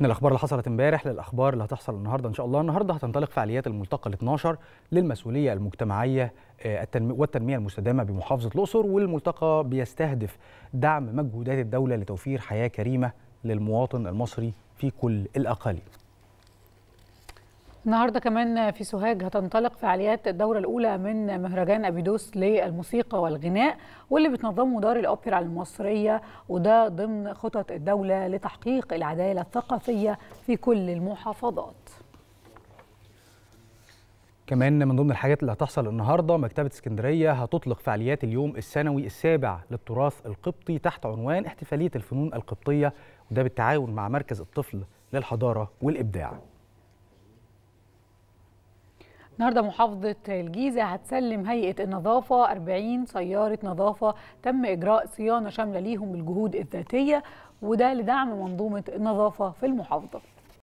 من الاخبار اللي حصلت امبارح للاخبار اللي هتحصل النهارده ان شاء الله النهارده هتنطلق فعاليات الملتقى ال12 للمسؤوليه المجتمعيه آه، والتنميه المستدامه بمحافظه الاقصر والملتقى بيستهدف دعم مجهودات الدوله لتوفير حياه كريمه للمواطن المصري في كل الاقاليم النهارده كمان في سوهاج هتنطلق فعاليات الدوره الاولى من مهرجان ابيدوس للموسيقى والغناء واللي بتنظمه دار الاوبرا المصريه وده ضمن خطط الدوله لتحقيق العداله الثقافيه في كل المحافظات. كمان من ضمن الحاجات اللي هتحصل النهارده مكتبه اسكندريه هتطلق فعاليات اليوم السنوي السابع للتراث القبطي تحت عنوان احتفاليه الفنون القبطيه وده بالتعاون مع مركز الطفل للحضاره والابداع. النهارده محافظة الجيزة هتسلم هيئة النظافة 40 سيارة نظافة تم إجراء صيانة شاملة ليهم بالجهود الذاتية وده لدعم منظومة النظافة في المحافظة